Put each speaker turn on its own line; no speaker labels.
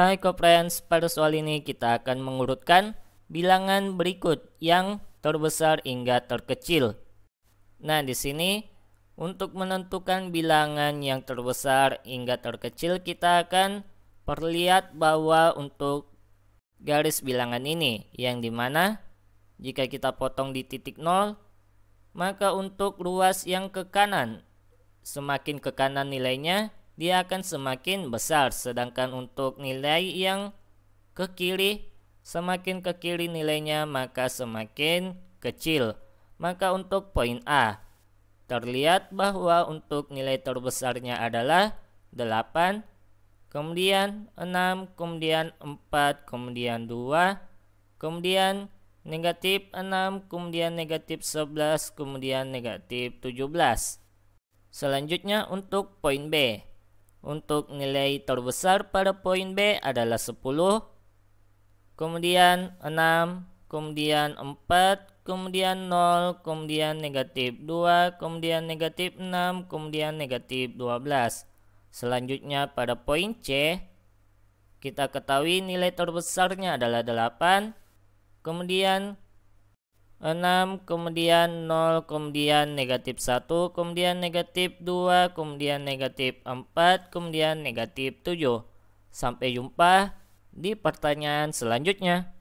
Hai co-friends, pada soal ini kita akan mengurutkan bilangan berikut yang terbesar hingga terkecil. Nah, di sini untuk menentukan bilangan yang terbesar hingga terkecil kita akan perlihat bahwa untuk garis bilangan ini yang dimana jika kita potong di titik 0 maka untuk ruas yang ke kanan semakin ke kanan nilainya dia akan semakin besar. Sedangkan untuk nilai yang ke kiri, semakin ke kiri nilainya maka semakin kecil. Maka untuk poin A, terlihat bahwa untuk nilai terbesarnya adalah 8, kemudian 6, kemudian 4, kemudian 2, kemudian negatif 6, kemudian negatif 11, kemudian negatif 17. Selanjutnya untuk poin B. Untuk nilai terbesar pada poin B adalah 10, kemudian 6, kemudian 4, kemudian 0, kemudian negatif 2, kemudian negatif 6, kemudian negatif 12. Selanjutnya pada poin C, kita ketahui nilai terbesarnya adalah 8, kemudian 6 kemudian 0 kemudian negatif 1 kemudian negatif 2 kemudian negatif 4 kemudian negatif 7 sampai jumpa di pertanyaan selanjutnya